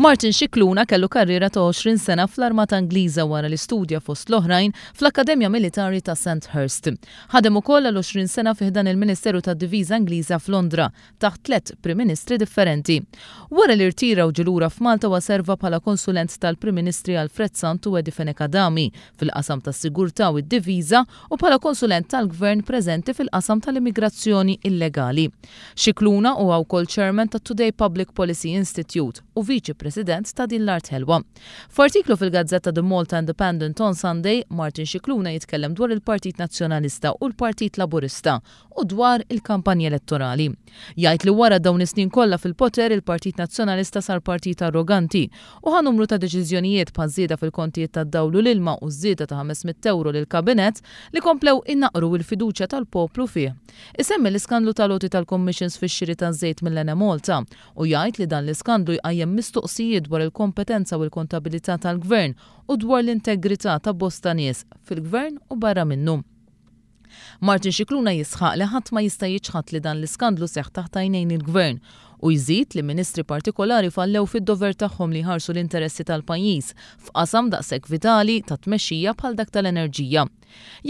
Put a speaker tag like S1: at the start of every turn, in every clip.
S1: Martin Xikluna kellu karriera ta' 20 sena fl-armata Ingliża wara li studja fost l-oħrajn fl-Akkademja Militari ta' St. Hurst. Ħadem ukoll għal 20 sena fiħdan il-Ministeru tad Diviża Ingliża f'Londra taħt tlet Prim Ministri differenti. Wara li rtira u ġilura f'Malta serva bħala konsulent tal-Prim Ministri Alfred Santu Edi Fenekadami fil-qasam tas-sigurtà u d-diviża u bħala konsulent tal-Gvern preżenti fil-qasam tal-immigrazzjoni illegali. Xikluna huwa wkoll chairman ta' Today Public Policy Institute u viċi president ta' din l-art ħelwa. F'artiklu fil-Gazzetta The Malta Independent on Sunday, Martin Xikluna jitkellem dwar il-Partit Nazzjonalista u l-Partit Laburista u dwar il-kampanja elettorali. Jgħid li wara dawn is-snin kollha fil-poter il-Partit Nazzjonalista sar partit arroganti u ħa numru ta' deċiżjonijiet pażieda fil-kontijiet ta' dawlu l-ilma u żieda ta' 500 euro lil kabinet li komplew innaqru il-fiduċja tal-poplu fih. Isemmi l-iskandlu tal-oti tal-Commissions fix-xiri ta' żejt mill-Lena Malta u jgħid li dan l-iskandlu jqajjem mistoqsi mistoqsijiet dwar il-kompetenza u l-kontabilità tal-gvern u dwar l-integrità ta' bosta nies fil-gvern u barra minnu. Martin Xikluna jisħaq li ħadd ma jista' jiċħat li dan l-iskandlu seħ taħt għajnejn il-gvern u jżid li ministri partikolari fallew fid-dover tagħhom li ħarsu l-interessi tal-pajjiż f'qasam daqshekk vitali ta' tmexxija bħal dak tal-enerġija.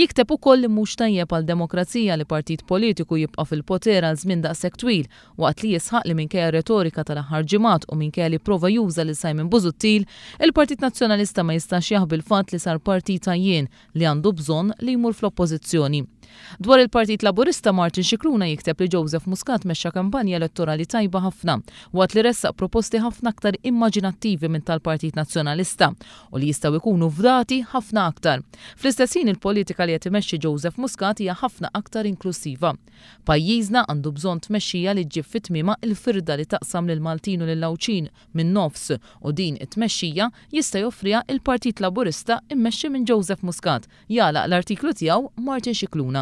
S1: Jikteb ukoll li mhux tajjeb għal demokrazija li partit politiku jibqa' fil-poter għal żmien daqshekk twil waqt li jisħaq li minkejja retorika tal-aħħar ġimgħat u minkejja li prova juża lil Simon Busuttil, il-Partit Nazzjonalista ma jistax jaħbi l-fatt li sar partit tajjien li għandu bżonn li jmur fl-oppożizzjoni. Dwar il-Partit Laburista Martin Xikluna jikteb li Joseph Muscat mexxa kampanja elettorali tajba ħafna waqt li ressaq proposti ħafna aktar immaġinattivi minn tal-Partit Nazzjonalista u li jistgħu jkunu vdati ħafna aktar. Fl-istessin il-politika li qed imexxi Joseph Muscat hija ħafna aktar inklusiva. Pajjiżna għandu bżonn tmexxija li ġġib fit-tmima il-firda li taqsam lil Maltin u lil Lawċin minn nofs u din it-tmexxija jista' joffriha il-Partit Laburista immexxi minn Joseph Muscat jala l-artiklu tiegħu Martin Xikluna.